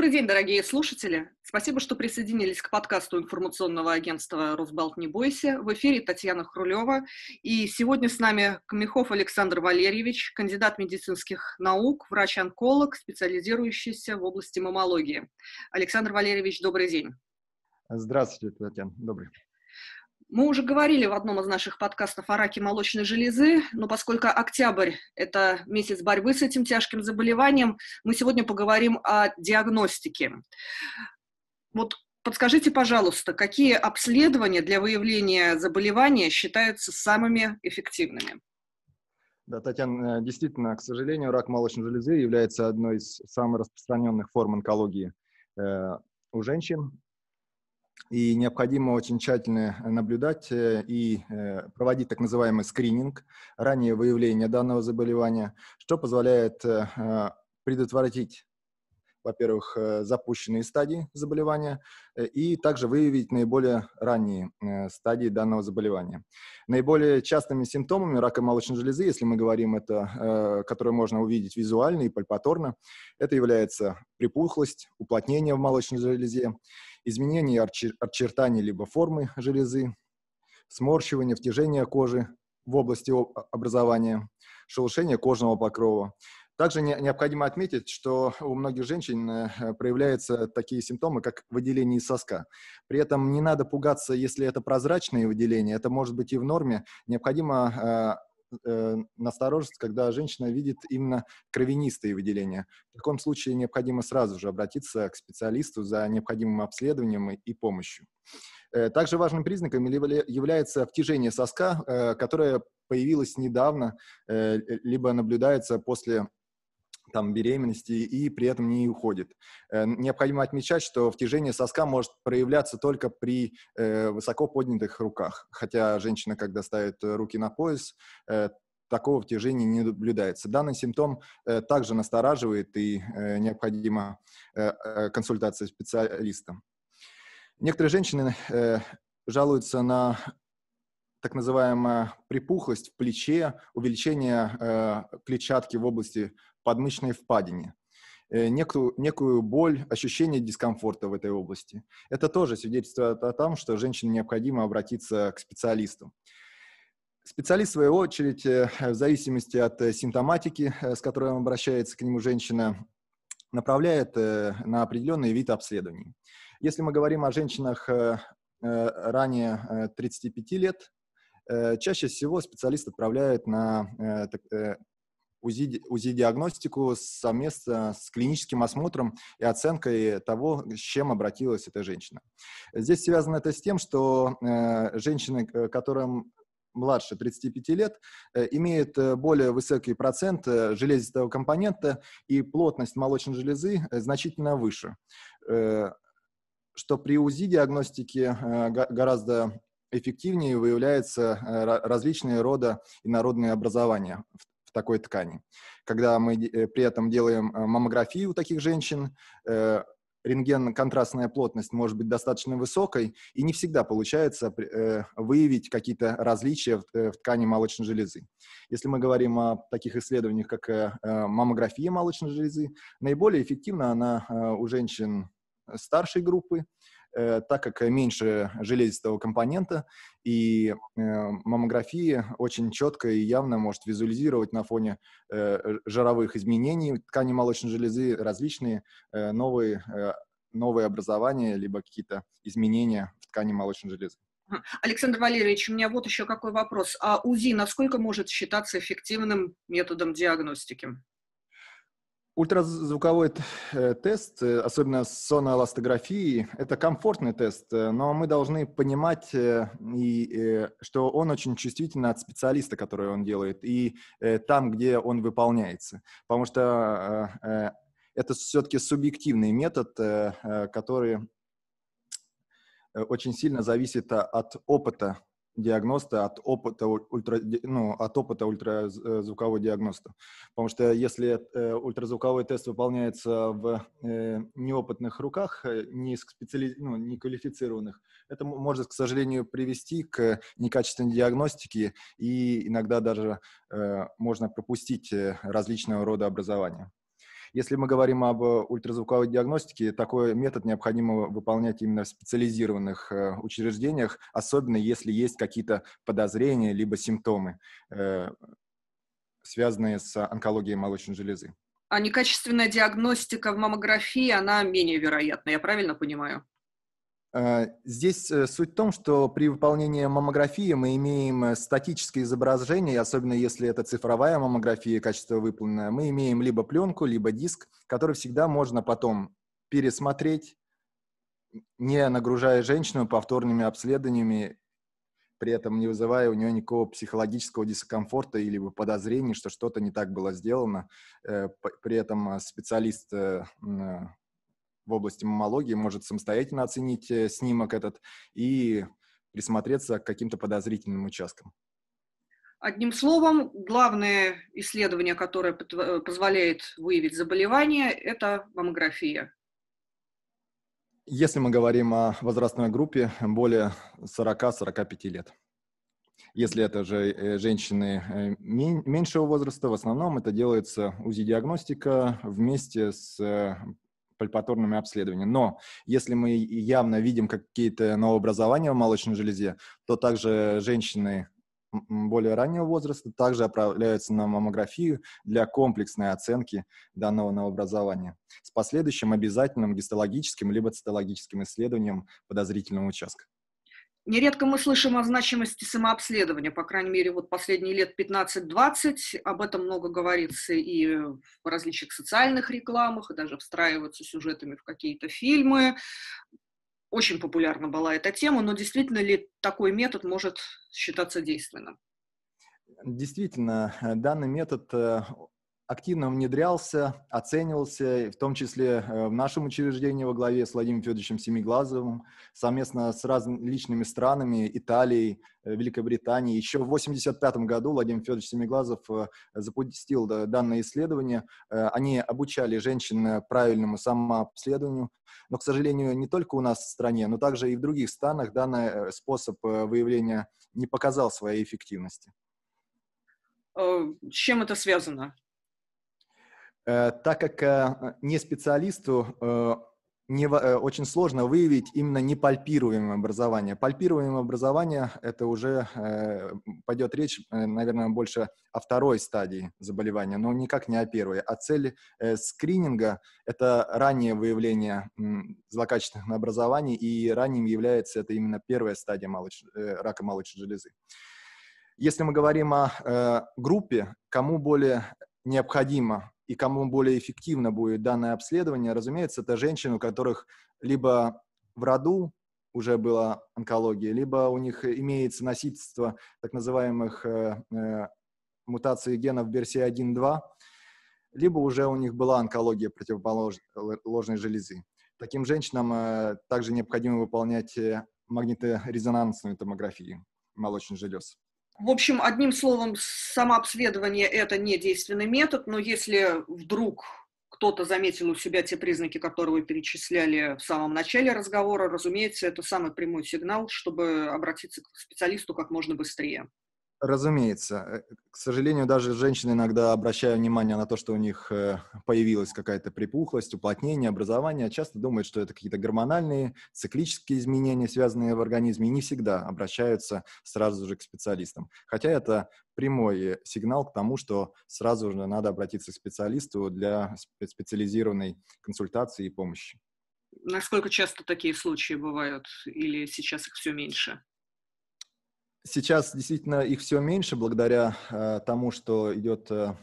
Добрый день, дорогие слушатели. Спасибо, что присоединились к подкасту информационного агентства «Росбалт Не Бойся». В эфире Татьяна Хрулева. И сегодня с нами Камехов Александр Валерьевич, кандидат медицинских наук, врач-онколог, специализирующийся в области мамологии. Александр Валерьевич, добрый день. Здравствуйте, Татьяна. Добрый. Мы уже говорили в одном из наших подкастов о раке молочной железы, но поскольку октябрь – это месяц борьбы с этим тяжким заболеванием, мы сегодня поговорим о диагностике. Вот подскажите, пожалуйста, какие обследования для выявления заболевания считаются самыми эффективными? Да, Татьяна, э, действительно, к сожалению, рак молочной железы является одной из самых распространенных форм онкологии э, у женщин и необходимо очень тщательно э, наблюдать э, и э, проводить так называемый скрининг, раннее выявление данного заболевания, что позволяет предотвратить во-первых, запущенные стадии заболевания и также выявить наиболее ранние стадии данного заболевания. Наиболее частыми симптомами рака молочной железы, если мы говорим это, которые можно увидеть визуально и пальпаторно, это является припухлость, уплотнение в молочной железе, изменение очертаний либо формы железы, сморщивание, втяжение кожи в области образования, шелушение кожного покрова. Также необходимо отметить, что у многих женщин э, проявляются такие симптомы, как выделение соска. При этом не надо пугаться, если это прозрачные выделения, это может быть и в норме. Необходимо э, э, насторожиться, когда женщина видит именно кровянистые выделения. В таком случае необходимо сразу же обратиться к специалисту за необходимым обследованием и, и помощью. Э, также важным признаком является обтяжение соска, э, которое появилось недавно, э, либо наблюдается после там, беременности и при этом не уходит. Э, необходимо отмечать, что втяжение соска может проявляться только при э, высоко поднятых руках. Хотя женщина, когда ставит руки на пояс, э, такого втяжения не наблюдается. Данный симптом также настораживает и необходима консультация специалиста. Некоторые женщины жалуются на так называемая припухлость в плече, увеличение э, клетчатки в области подмышечной впадине, э, некую, некую боль, ощущение дискомфорта в этой области. Это тоже свидетельствует о том, что женщине необходимо обратиться к специалисту. Специалист, в свою очередь, э, в зависимости от э, симптоматики, с которой обращается к нему женщина, направляет на определенный вид обследований. Если мы говорим о женщинах ранее 35 лет, чаще всего специалист отправляет на УЗИ, УЗИ-диагностику совместно с клиническим осмотром и оценкой того, с чем обратилась эта женщина. Здесь связано это с тем, что э, женщины, которым младше 35 лет, э, имеют э, более высокий процент э, железистого компонента и плотность молочной железы значительно выше, что при УЗИ диагностике гораздо эффективнее выявляются различные рода инородные образования, в в такой ткани. Когда мы э, при этом делаем э, маммографию у таких женщин, э, рентген-контрастная плотность может быть достаточно высокой, и не всегда получается выявить какие-то различия в, ткани молочной железы. Если мы говорим о таких исследованиях, как маммография молочной железы, наиболее эффективна она у женщин старшей группы, Э, так как меньше железистого компонента, и э, маммография очень четко и явно может визуализировать на фоне э, жировых изменений ткани молочной железы различные новые, новые образования, либо какие-то изменения в ткани молочной железы. Александр Валерьевич, у меня вот еще какой вопрос. А УЗИ насколько может считаться эффективным методом диагностики? Ультразвуковой э, тест, э, особенно с соноэластографией, это комфортный тест, э, но мы должны понимать, что он очень чувствительно от специалиста, который он делает, и там, где он выполняется. Потому что это все-таки субъективный метод, который очень сильно зависит от опыта диагноста от опыта, ультра, ну, от опыта ультразвукового диагноста. Потому что если э, ультразвуковой тест выполняется в э, неопытных руках, э, не, специали... ну, не квалифицированных, это может, к сожалению, привести к некачественной диагностике и иногда даже э, можно пропустить э, различного рода образования. Если мы говорим об э, ультразвуковой диагностике, такой метод необходимо выполнять именно в специализированных э, учреждениях, особенно если есть какие-то подозрения либо симптомы, э, связанные с онкологией молочной железы. А некачественная диагностика в маммографии, она менее вероятна, я правильно понимаю? Э, здесь э, суть в том, что при выполнении маммографии мы имеем э, статическое изображение, особенно если это цифровая маммография, качество выполненное. Мы имеем либо пленку, либо диск, который всегда можно потом пересмотреть, не нагружая женщину повторными обследованиями, при этом не вызывая у нее никакого психологического дискомфорта или подозрений, что что-то не так было сделано. При этом специалист в области маммологии может самостоятельно оценить э, снимок этот и присмотреться к каким-то подозрительным участкам. Одним словом, главное исследование, которое э, позволяет выявить заболевание, это маммография. Если мы говорим о возрастной группе более 40-45 лет. Если это же э, женщины меньшего возраста, в основном это делается УЗИ-диагностика вместе с пальпатурными обследованиями. Но если мы явно видим какие-то новообразования в молочной железе, то также женщины более раннего возраста также отправляются на маммографию для комплексной оценки данного новообразования с последующим обязательным гистологическим либо цитологическим исследованием подозрительного участка. Нередко мы слышим о значимости самообследования, по крайней мере, вот последние лет 15-20, об этом много говорится и в различных социальных рекламах, и даже встраиваются сюжетами в какие-то фильмы. Очень популярна была эта тема, но действительно ли такой метод может считаться действенным? Действительно, данный метод э, активно внедрялся, оценивался, в том числе э, в нашем учреждении во главе с Владимиром Федоровичем Семиглазовым, совместно с различными странами, Италией, э, Великобританией. Еще в 1985 году Владимир Федорович Семиглазов э, запустил данное исследование. Они обучали женщин правильному самообследованию, но, к сожалению, не только у нас в стране, но также и в других странах данный способ выявления не показал своей эффективности. С чем это связано? Э, так как э, не специалисту э, не, очень сложно выявить именно непальпируемое образование. Пальпируемое образование – это уже э, пойдет речь, наверное, больше о второй стадии заболевания, но никак не о первой. А цель э, скрининга – это раннее выявление э, злокачественных образований, и ранним является это именно первая стадия молоч... э, рака молочной железы. Если мы говорим о э, группе, кому более необходимо и кому более эффективно будет данное обследование, разумеется, это женщины, у которых либо в роду уже была онкология, либо у них имеется носительство так называемых э, э, мутаций генов BRCA1-2, либо уже у них была онкология противоположной железы. Таким женщинам э, также необходимо выполнять э, магниторезонансную томографию молочных желез. В общем, одним словом, самообследование – это не действенный метод, но если вдруг кто-то заметил у себя те признаки, которые вы перечисляли в самом начале разговора, разумеется, это самый прямой сигнал, чтобы обратиться к специалисту как можно быстрее. Разумеется. Э, к сожалению, даже женщины иногда обращают внимание на то, что у них э, появилась какая-то припухлость, уплотнение, образование, а часто думают, что это какие-то гормональные, циклические изменения, связанные в организме, и не всегда обращаются сразу же к специалистам. Хотя это прямой сигнал к тому, что сразу же надо обратиться к специалисту для специализированной консультации и помощи. Насколько часто такие случаи бывают, или сейчас их все меньше? сейчас действительно их все меньше благодаря э, тому, что идет э,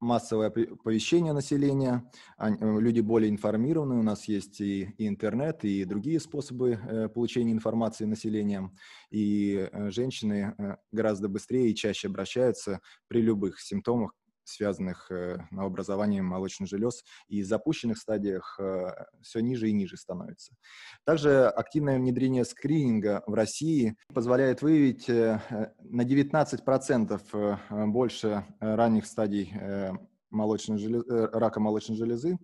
массовое оповещение населения, они, а, э, люди более информированы, у нас есть и, и интернет, и другие способы э, получения информации населением, и э, женщины э, гораздо быстрее и чаще обращаются при любых симптомах связанных э, на образовании молочных желез, и запущенных стадиях э, все ниже и ниже становится. Также активное внедрение скрининга в России позволяет выявить э, на 19% больше ранних стадий молочной желез... рака молочной железы,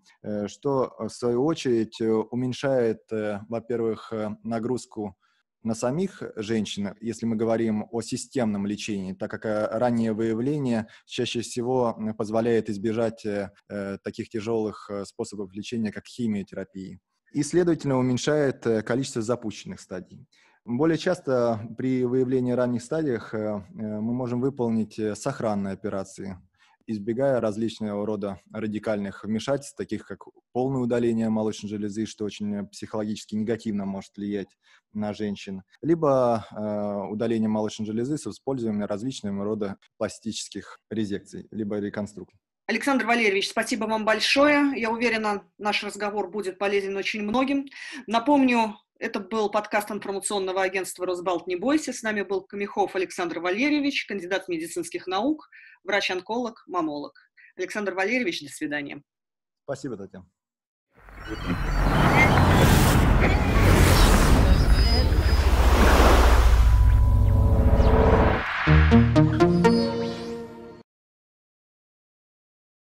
что в свою очередь уменьшает, во-первых, нагрузку на самих женщин, если мы говорим о системном лечении, так как э, раннее выявление чаще всего позволяет избежать э, э, таких тяжелых способов лечения, как химиотерапии. И, следовательно, уменьшает количество запущенных стадий. Более часто при выявлении ранних стадиях мы можем выполнить сохранные операции, избегая различного рода радикальных вмешательств, таких как полное удаление молочной железы, что очень психологически негативно может влиять на женщин, либо э, удаление молочной железы с использованием различного рода пластических резекций, либо реконструкций. Александр Валерьевич, спасибо вам большое. Я уверена, наш разговор будет полезен очень многим. Напомню, это был подкаст информационного агентства «Росбалт. Не бойся». С нами был Камехов Александр Валерьевич, кандидат медицинских наук, врач-онколог, мамолог. Александр Валерьевич, до свидания. Спасибо, Татьяна.